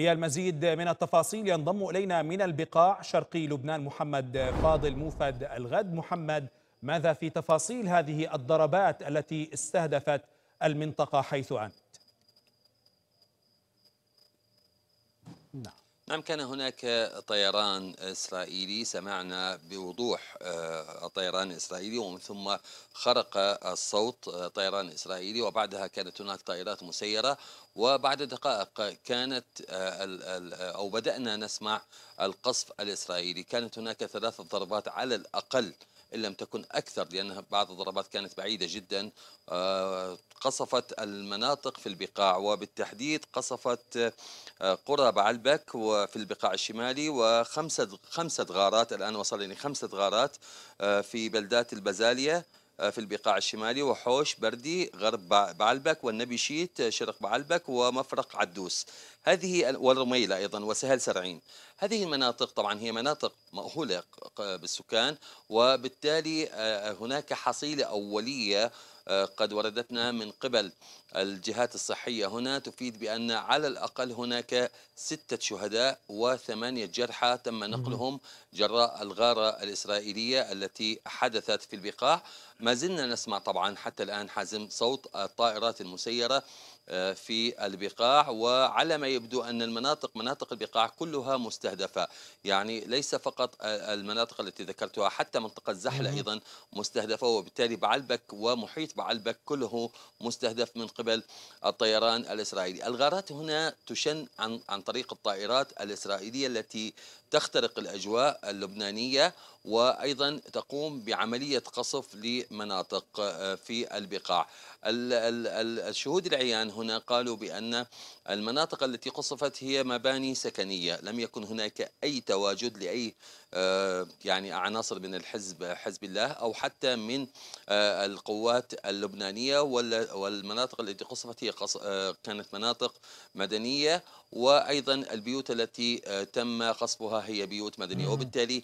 للمزيد من التفاصيل ينضم إلينا من البقاع شرقي لبنان محمد فاضل موفد الغد محمد ماذا في تفاصيل هذه الضربات التي استهدفت المنطقة حيث أنت؟ نعم نعم كان هناك طيران إسرائيلي سمعنا بوضوح الطيران آه، الإسرائيلي ومن ثم خرق الصوت آه، طيران إسرائيلي وبعدها كانت هناك طائرات مسيرة وبعد دقائق كانت آه، أو بدأنا نسمع القصف الإسرائيلي كانت هناك ثلاث ضربات على الأقل إن لم تكن أكثر لأن بعض الضربات كانت بعيدة جدا آه، قصفت المناطق في البقاع وبالتحديد قصفت آه، قرى بعلبك وفي البقاع الشمالي وخمسة خمسة غارات الآن وصلني خمسة غارات آه، في بلدات البزالية آه، في البقاع الشمالي وحوش بردي غرب بعلبك والنبي شيت آه، شرق بعلبك ومفرق عدوس هذه والرميلة أيضا وسهل سرعين هذه المناطق طبعا هي مناطق مأهولة بالسكان وبالتالي آه، هناك حصيلة أولية قد وردتنا من قبل الجهات الصحية هنا تفيد بأن على الأقل هناك ستة شهداء وثمانية جرحى تم نقلهم جراء الغارة الإسرائيلية التي حدثت في البقاع ما زلنا نسمع طبعا حتى الآن حزم صوت الطائرات المسيرة آه، في البقاع وعلى ما يبدو أن المناطق مناطق البقاع كلها مستهدفة يعني ليس فقط المناطق التي ذكرتها حتى منطقة زحلة أيضا مستهدفة وبالتالي بعلبك ومحيط بعلبك كله مستهدف من قبل الطيران الإسرائيلي الغارات هنا تشن عن, عن طريق الطائرات الإسرائيلية التي تخترق الأجواء اللبنانية وأيضا تقوم بعملية قصف لمناطق آه، في البقاع الشهود العيان هنا قالوا بأن المناطق التي قصفت هي مباني سكنية لم يكن هناك أي تواجد لأي آه، يعني عناصر من الحزب حزب الله أو حتى من آه، القوات اللبنانية والمناطق التي قصفت هي آه، كانت مناطق مدنية وايضا البيوت التي تم قصفها هي بيوت مدنيه وبالتالي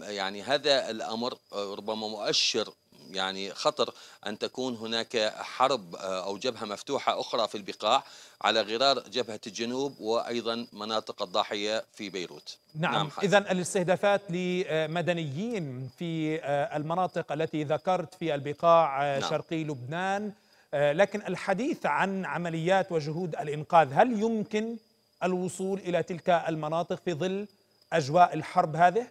يعني هذا الامر ربما مؤشر يعني خطر أن تكون هناك حرب آه، أو جبهة مفتوحة أخرى في البقاع على غرار جبهة الجنوب وأيضا مناطق الضاحية في بيروت نعم, نعم إذا الاستهدافات لمدنيين في آه، المناطق التي ذكرت في البقاع آه، نعم. شرقي لبنان لكن الحديث عن عمليات وجهود الإنقاذ هل يمكن الوصول إلى تلك المناطق في ظل أجواء الحرب هذه؟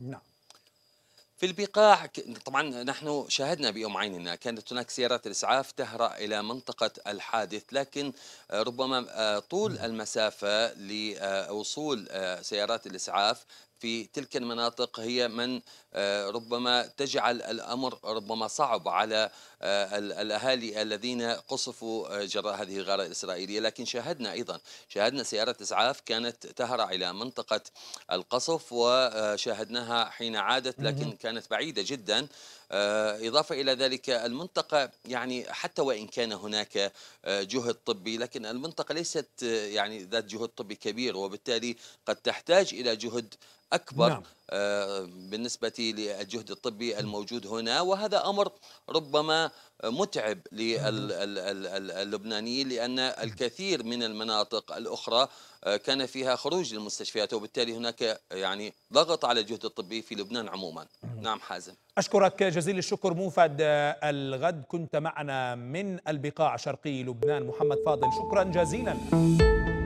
نعم في البقاع طبعا نحن شاهدنا بأم عيننا كانت هناك سيارات الإسعاف تهرع إلى منطقة الحادث لكن ربما آه، طول المسافة لوصول آه، سيارات الإسعاف في تلك المناطق هي من آه، ربما تجعل الأمر ربما صعب على آه، الأهالي الذين قصفوا آه، جراء هذه الغارة الإسرائيلية لكن شاهدنا أيضا شاهدنا سياره إسعاف كانت تهرع إلى منطقة القصف وشاهدناها حين عادت لكن كانت بعيدة جدا إضافة إلى ذلك المنطقة يعني حتى وإن كان هناك جهد طبي لكن المنطقة ليست يعني ذات جهد طبي كبير وبالتالي قد تحتاج إلى جهد أكبر نعم. آه، بالنسبة للجهد الطبي الموجود هنا وهذا أمر ربما متعب للبنانيين لأن الكثير من المناطق الأخرى آه، كان فيها خروج للمستشفيات وبالتالي هناك يعني ضغط على الجهد الطبي في لبنان عموما نعم حازم أشكرك جزيل الشكر موفد الغد كنت معنا من البقاع شرقي لبنان محمد فاضل شكرا جزيلا